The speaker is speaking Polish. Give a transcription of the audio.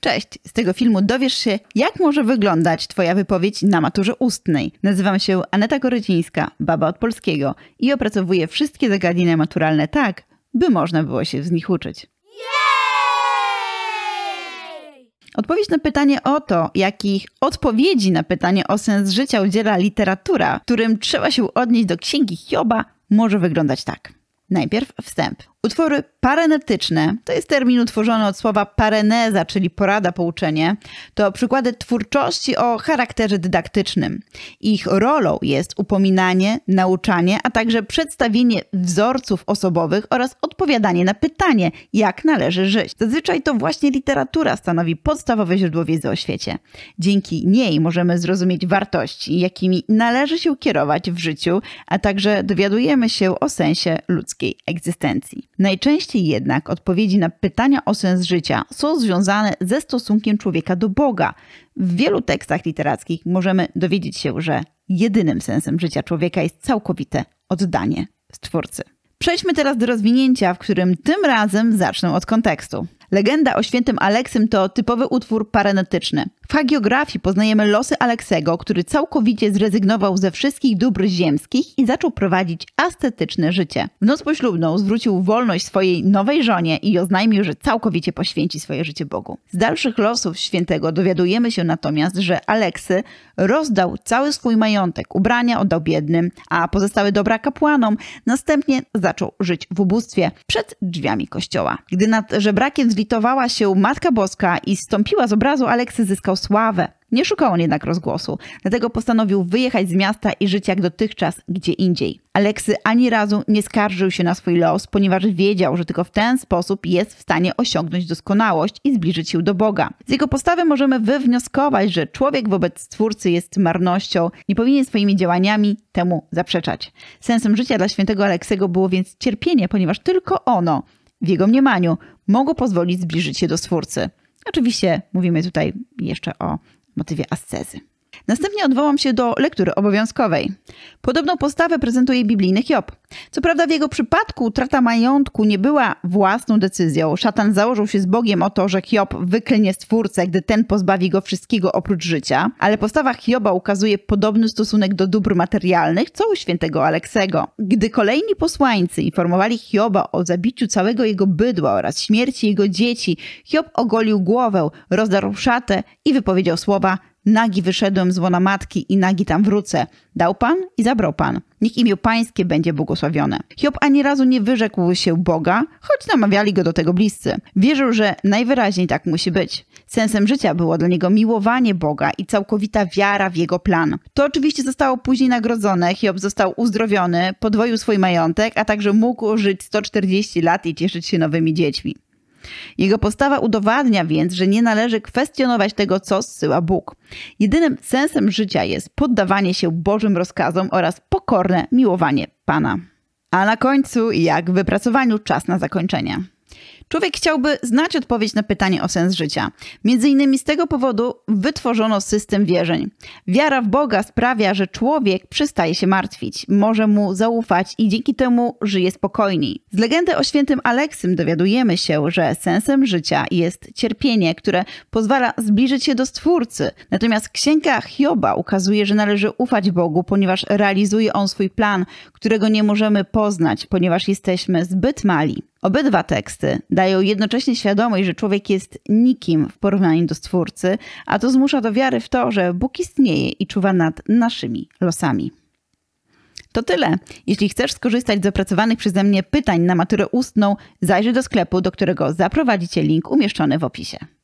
Cześć! Z tego filmu dowiesz się, jak może wyglądać Twoja wypowiedź na maturze ustnej. Nazywam się Aneta Korycińska, baba od polskiego i opracowuję wszystkie zagadnienia maturalne tak, by można było się z nich uczyć. Odpowiedź na pytanie o to, jakich odpowiedzi na pytanie o sens życia udziela literatura, którym trzeba się odnieść do księgi Hioba, może wyglądać tak. Najpierw wstęp. Utwory parenetyczne, to jest termin utworzony od słowa pareneza, czyli porada, pouczenie, to przykłady twórczości o charakterze dydaktycznym. Ich rolą jest upominanie, nauczanie, a także przedstawienie wzorców osobowych oraz odpowiadanie na pytanie, jak należy żyć. Zazwyczaj to właśnie literatura stanowi podstawowe źródło wiedzy o świecie. Dzięki niej możemy zrozumieć wartości, jakimi należy się kierować w życiu, a także dowiadujemy się o sensie ludzkiej egzystencji. Najczęściej jednak odpowiedzi na pytania o sens życia są związane ze stosunkiem człowieka do Boga. W wielu tekstach literackich możemy dowiedzieć się, że jedynym sensem życia człowieka jest całkowite oddanie Stwórcy. Przejdźmy teraz do rozwinięcia, w którym tym razem zacznę od kontekstu. Legenda o świętym Aleksym to typowy utwór parenetyczny. W hagiografii poznajemy losy Aleksego, który całkowicie zrezygnował ze wszystkich dóbr ziemskich i zaczął prowadzić ascetyczne życie. W noc poślubną zwrócił wolność swojej nowej żonie i oznajmił, że całkowicie poświęci swoje życie Bogu. Z dalszych losów świętego dowiadujemy się natomiast, że Aleksy rozdał cały swój majątek, ubrania oddał biednym, a pozostałe dobra kapłanom, następnie zaczął żyć w ubóstwie przed drzwiami kościoła. Gdy nad żebrakiem zlitowała się Matka Boska i stąpiła z obrazu, Aleksy zyskał sławę. Nie szukał on jednak rozgłosu, dlatego postanowił wyjechać z miasta i żyć jak dotychczas gdzie indziej. Aleksy ani razu nie skarżył się na swój los, ponieważ wiedział, że tylko w ten sposób jest w stanie osiągnąć doskonałość i zbliżyć się do Boga. Z jego postawy możemy wywnioskować, że człowiek wobec Stwórcy jest marnością, nie powinien swoimi działaniami temu zaprzeczać. Sensem życia dla świętego Aleksego było więc cierpienie, ponieważ tylko ono w jego mniemaniu mogą pozwolić zbliżyć się do Stwórcy. Oczywiście mówimy tutaj jeszcze o motywie ascezy. Następnie odwołam się do lektury obowiązkowej. Podobną postawę prezentuje biblijny Hiob. Co prawda w jego przypadku utrata majątku nie była własną decyzją. Szatan założył się z Bogiem o to, że Hiob wyklnie stwórcę, gdy ten pozbawi go wszystkiego oprócz życia, ale postawa Hioba ukazuje podobny stosunek do dóbr materialnych, co u świętego Aleksego. Gdy kolejni posłańcy informowali Hioba o zabiciu całego jego bydła oraz śmierci jego dzieci, Hiob ogolił głowę, rozdarł szatę i wypowiedział słowa nagi wyszedłem z łona matki i nagi tam wrócę. Dał Pan i zabrał Pan. Niech imię Pańskie będzie błogosławione. Hiob ani razu nie wyrzekł się Boga, choć namawiali go do tego bliscy. Wierzył, że najwyraźniej tak musi być. Sensem życia było dla niego miłowanie Boga i całkowita wiara w jego plan. To oczywiście zostało później nagrodzone. Hiob został uzdrowiony, podwoił swój majątek, a także mógł żyć 140 lat i cieszyć się nowymi dziećmi. Jego postawa udowadnia więc, że nie należy kwestionować tego, co zsyła Bóg. Jedynym sensem życia jest poddawanie się Bożym rozkazom oraz pokorne miłowanie Pana. A na końcu, jak w wypracowaniu, czas na zakończenie. Człowiek chciałby znać odpowiedź na pytanie o sens życia. Między innymi z tego powodu wytworzono system wierzeń. Wiara w Boga sprawia, że człowiek przestaje się martwić, może mu zaufać i dzięki temu żyje spokojniej. Z legendy o świętym Aleksym dowiadujemy się, że sensem życia jest cierpienie, które pozwala zbliżyć się do Stwórcy. Natomiast Księga Hioba ukazuje, że należy ufać Bogu, ponieważ realizuje On swój plan, którego nie możemy poznać, ponieważ jesteśmy zbyt mali. Obydwa teksty dają jednocześnie świadomość, że człowiek jest nikim w porównaniu do Stwórcy, a to zmusza do wiary w to, że Bóg istnieje i czuwa nad naszymi losami. To tyle. Jeśli chcesz skorzystać z opracowanych przeze mnie pytań na maturę ustną, zajrzyj do sklepu, do którego zaprowadzicie link umieszczony w opisie.